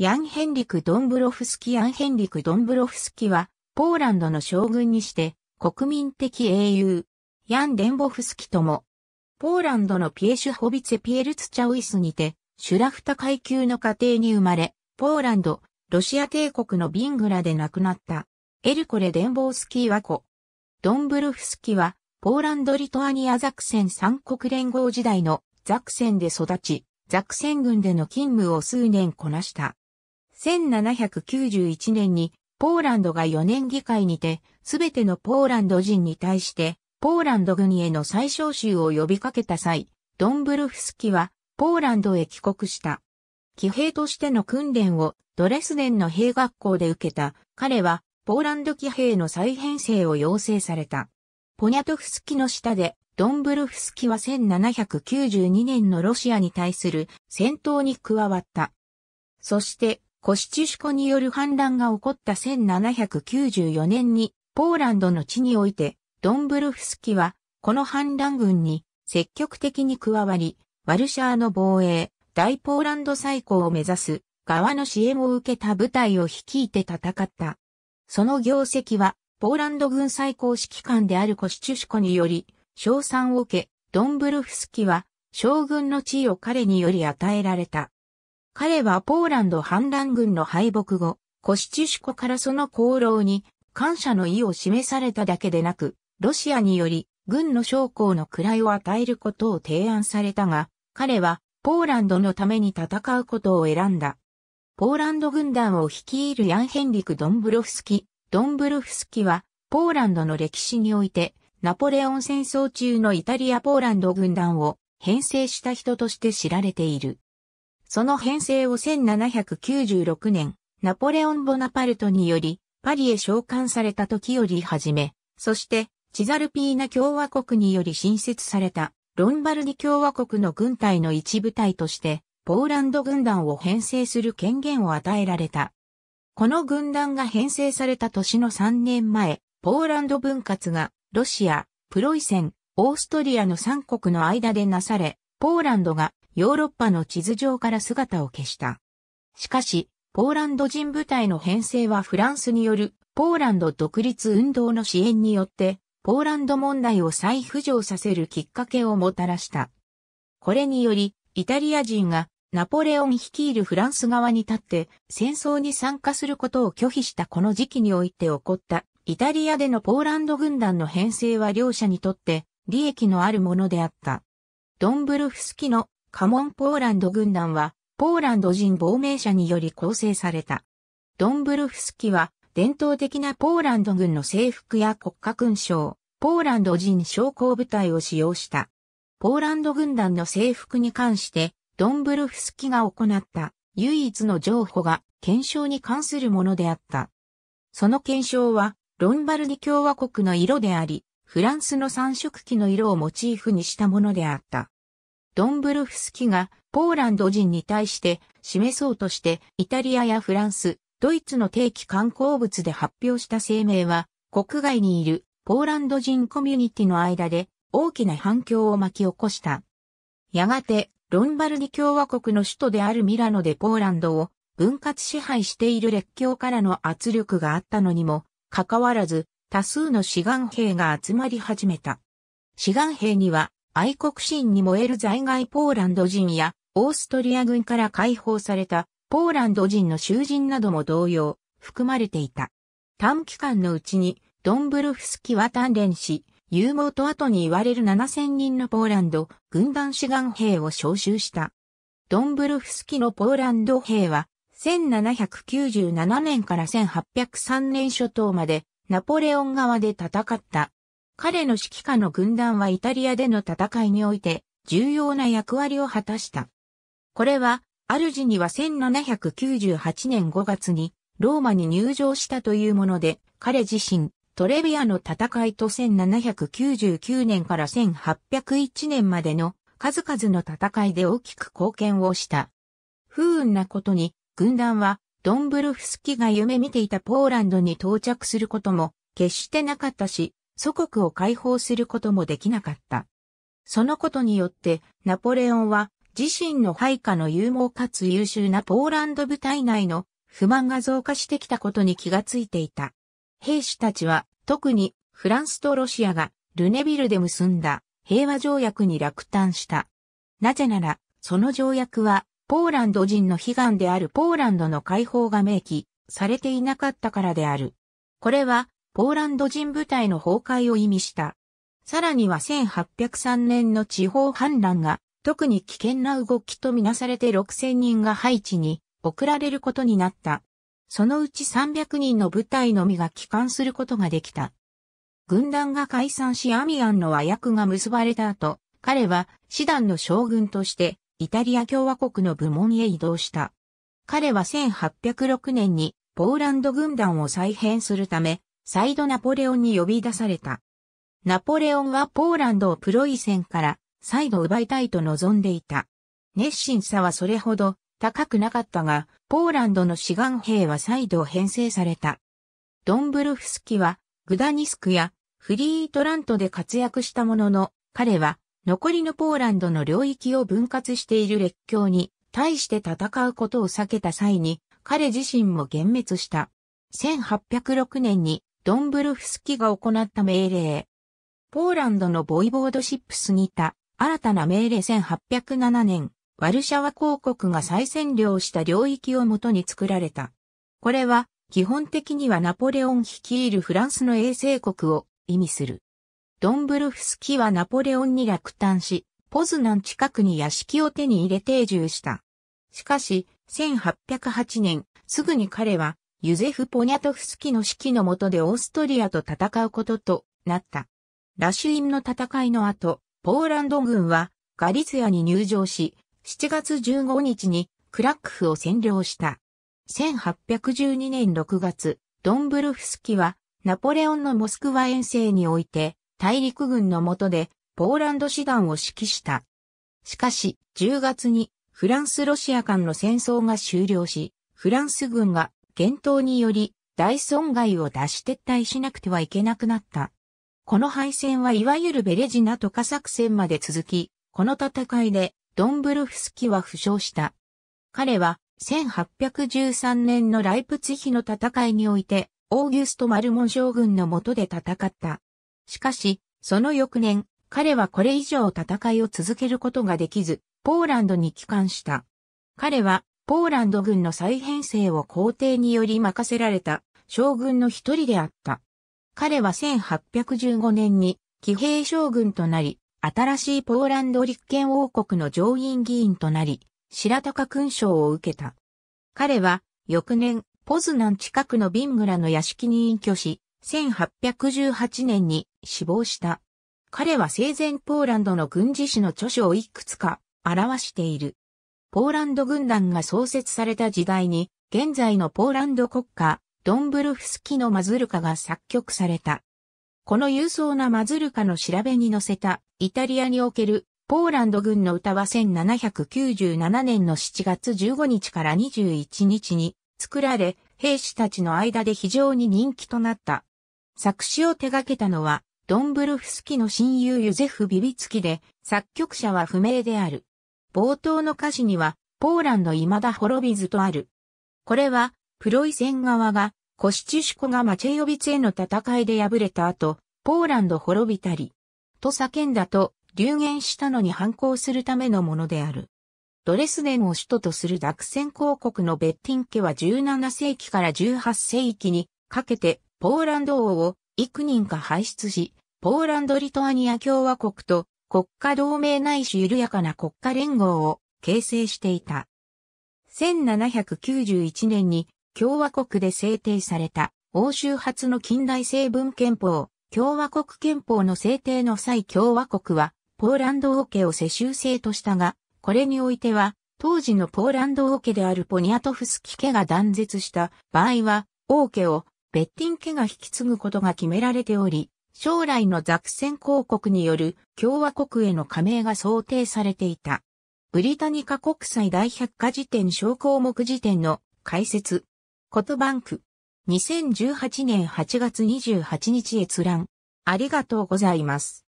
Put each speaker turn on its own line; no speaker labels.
ヤン・ヘンリク・ドンブロフスキヤン・ヘンリク・ドンブロフスキは、ポーランドの将軍にして、国民的英雄、ヤン・デンボフスキとも、ポーランドのピエシュホビツェピエルツチャウイスにて、シュラフタ階級の家庭に生まれ、ポーランド、ロシア帝国のビングラで亡くなった、エルコレ・デンボースキーは子。ドンブロフスキは、ポーランド・リトアニアザクセン三国連合時代のザクセンで育ち、ザクセン軍での勤務を数年こなした。1791年にポーランドが4年議会にて、すべてのポーランド人に対して、ポーランド軍への再招集を呼びかけた際、ドンブルフスキは、ポーランドへ帰国した。騎兵としての訓練をドレスデンの兵学校で受けた、彼は、ポーランド騎兵の再編成を要請された。ポニャトフスキの下で、ドンブルフスキは1792年のロシアに対する戦闘に加わった。そして、コシチュシコによる反乱が起こった1794年に、ポーランドの地において、ドンブルフスキは、この反乱軍に積極的に加わり、ワルシャーの防衛、大ポーランド最高を目指す側の支援を受けた部隊を率いて戦った。その業績は、ポーランド軍最高指揮官であるコシチュシコにより、賞賛を受け、ドンブルフスキは、将軍の地位を彼により与えられた。彼はポーランド反乱軍の敗北後、コシチュシコからその功労に感謝の意を示されただけでなく、ロシアにより軍の将校の位を与えることを提案されたが、彼はポーランドのために戦うことを選んだ。ポーランド軍団を率いるヤン・ヘンリク・ドンブロフスキ。ドンブロフスキは、ポーランドの歴史において、ナポレオン戦争中のイタリア・ポーランド軍団を編成した人として知られている。その編成を1796年、ナポレオン・ボナパルトにより、パリへ召喚された時より始め、そして、チザルピーナ共和国により新設された、ロンバルディ共和国の軍隊の一部隊として、ポーランド軍団を編成する権限を与えられた。この軍団が編成された年の3年前、ポーランド分割が、ロシア、プロイセン、オーストリアの3国の間でなされ、ポーランドがヨーロッパの地図上から姿を消した。しかし、ポーランド人部隊の編成はフランスによるポーランド独立運動の支援によって、ポーランド問題を再浮上させるきっかけをもたらした。これにより、イタリア人がナポレオン率いるフランス側に立って戦争に参加することを拒否したこの時期において起こったイタリアでのポーランド軍団の編成は両者にとって利益のあるものであった。ドンブルフスキのカモンポーランド軍団は、ポーランド人亡命者により構成された。ドンブルフスキは、伝統的なポーランド軍の制服や国家勲章、ポーランド人将校部隊を使用した。ポーランド軍団の制服に関して、ドンブルフスキが行った唯一の情報が検証に関するものであった。その検証は、ロンバルディ共和国の色であり、フランスの三色旗の色をモチーフにしたものであった。ドンブルフスキがポーランド人に対して示そうとしてイタリアやフランス、ドイツの定期観光物で発表した声明は国外にいるポーランド人コミュニティの間で大きな反響を巻き起こした。やがてロンバルディ共和国の首都であるミラノでポーランドを分割支配している列強からの圧力があったのにもかかわらず多数の志願兵が集まり始めた。志願兵には愛国心に燃える在外ポーランド人や、オーストリア軍から解放されたポーランド人の囚人なども同様、含まれていた。短期間のうちに、ドンブルフスキは鍛錬し、勇猛と後に言われる7000人のポーランド軍団志願兵を招集した。ドンブルフスキのポーランド兵は、1797年から1803年初頭までナポレオン側で戦った彼の指揮下の軍団はイタリアでの戦いにおいて重要な役割を果たした。これは、主には1798年5月にローマに入場したというもので、彼自身、トレビアの戦いと1799年から1801年までの数々の戦いで大きく貢献をした。不運なことに、軍団はドンブルフスキが夢見ていたポーランドに到着することも決してなかったし、祖国を解放することもできなかった。そのことによってナポレオンは自身の配下の勇猛かつ優秀なポーランド部隊内の不満が増加してきたことに気がついていた。兵士たちは特にフランスとロシアがルネビルで結んだ平和条約に落胆した。なぜなら、その条約はポーランド人の悲願であるポーランドの解放が明記されていなかったからである。これはポーランド人部隊の崩壊を意味した。さらには1803年の地方反乱が特に危険な動きとみなされて6000人がハイチに送られることになった。そのうち300人の部隊のみが帰還することができた。軍団が解散しアミアンの和訳が結ばれた後、彼は師団の将軍としてイタリア共和国の部門へ移動した。彼は1806年にポーランド軍団を再編するため再度ナポレオンに呼び出された。ナポレオンはポーランドをプロイセンから再度奪いたいと望んでいた。熱心さはそれほど高くなかったが、ポーランドの志願兵は再度編成された。ドンブルフスキはグダニスクやフリートラントで活躍したものの、彼は残りのポーランドの領域を分割している列強に対して戦うことを避けた際に、彼自身も幻滅した。1806年にドンブルフスキが行った命令。ポーランドのボイボードシップスにた新たな命令1807年、ワルシャワ公国が再占領した領域をもとに作られた。これは基本的にはナポレオン率いるフランスの衛星国を意味する。ドンブルフスキはナポレオンに落胆し、ポズナン近くに屋敷を手に入れ定住した。しかし、1808年、すぐに彼はユゼフ・ポニャトフスキの指揮の下でオーストリアと戦うこととなった。ラシュインの戦いの後、ポーランド軍はガリツヤに入場し、7月15日にクラックフを占領した。1812年6月、ドンブルフスキはナポレオンのモスクワ遠征において大陸軍の下でポーランド師団を指揮した。しかし、10月にフランス・ロシア間の戦争が終了し、フランス軍が厳冬により大損害を出し撤退しなくてはいけなくなった。この敗戦はいわゆるベレジナとか作戦まで続き、この戦いでドンブルフスキは負傷した。彼は1813年のライプツヒの戦いにおいて、オーギュスト・マルモン将軍の下で戦った。しかし、その翌年、彼はこれ以上戦いを続けることができず、ポーランドに帰還した。彼はポーランド軍の再編成を皇帝により任せられた将軍の一人であった。彼は1815年に騎兵将軍となり、新しいポーランド立憲王国の上院議員となり、白鷹勲章を受けた。彼は翌年、ポズナン近くのビングラの屋敷に隠居し、1818年に死亡した。彼は生前ポーランドの軍事史の著書をいくつか表している。ポーランド軍団が創設された時代に、現在のポーランド国家、ドンブルフスキのマズルカが作曲された。この勇壮なマズルカの調べに載せた、イタリアにおけるポーランド軍の歌は1797年の7月15日から21日に作られ、兵士たちの間で非常に人気となった。作詞を手掛けたのは、ドンブルフスキの親友ユゼフ・ビビツキで、作曲者は不明である。冒頭の歌詞には、ポーランド未だ滅びずとある。これは、プロイセン側が、コシチュシコがマチェヨビツへの戦いで敗れた後、ポーランド滅びたり、と叫んだと、流言したのに反抗するためのものである。ドレスデンを首都とする濁戦公国のベッティン家は17世紀から18世紀にかけてポーランド王を幾人か輩出し、ポーランド・リトアニア共和国と国家同盟ないし緩やかな国家連合を形成していた。1791年に共和国で制定された欧州初の近代成文憲法、共和国憲法の制定の際共和国はポーランド王家を世襲制としたが、これにおいては当時のポーランド王家であるポニャトフスキ家が断絶した場合は王家をベッティン家が引き継ぐことが決められており、将来のザクセン公国による共和国への加盟が想定されていた。ブリタニカ国際大百科事典小項目辞典の解説。ことバンク。2018年8月28日閲覧。ありがとうございます。